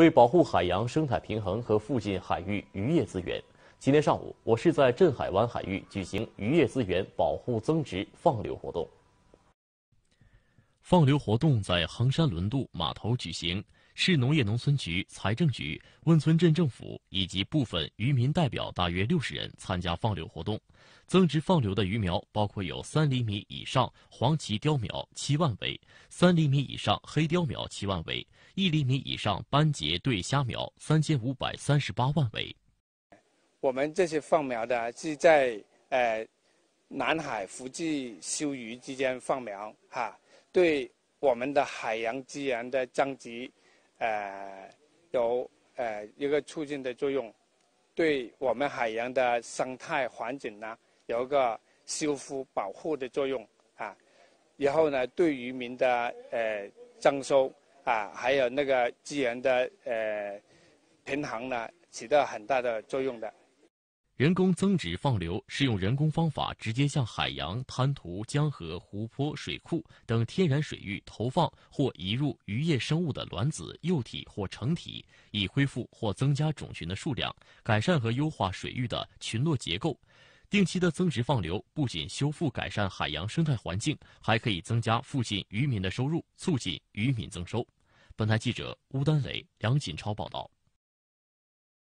为保护海洋生态平衡和附近海域渔业资源，今天上午，我市在镇海湾海域举行渔业资源保护增值放流活动。放流活动在横山轮渡码头举行。市农业农村局、财政局、温村镇政府以及部分渔民代表大约六十人参加放流活动。增殖放流的鱼苗包括有三厘米以上黄鳍雕苗七万尾、三厘米以上黑雕苗七万尾、一厘米以上斑节对虾苗三千五百三十八万尾。我们这些放苗的是在呃南海福济休渔之间放苗哈，对我们的海洋资源的增集。呃，有呃一个促进的作用，对我们海洋的生态环境呢有一个修复保护的作用啊，然后呢对渔民的呃增收啊，还有那个资源的呃平衡呢起到很大的作用的。人工增殖放流是用人工方法直接向海洋、滩涂、江河、湖泊、水库等天然水域投放或移入渔业生物的卵子、幼体或成体，以恢复或增加种群的数量，改善和优化水域的群落结构。定期的增殖放流不仅修复、改善海洋生态环境，还可以增加附近渔民的收入，促进渔民增收。本台记者乌丹雷、梁锦超报道。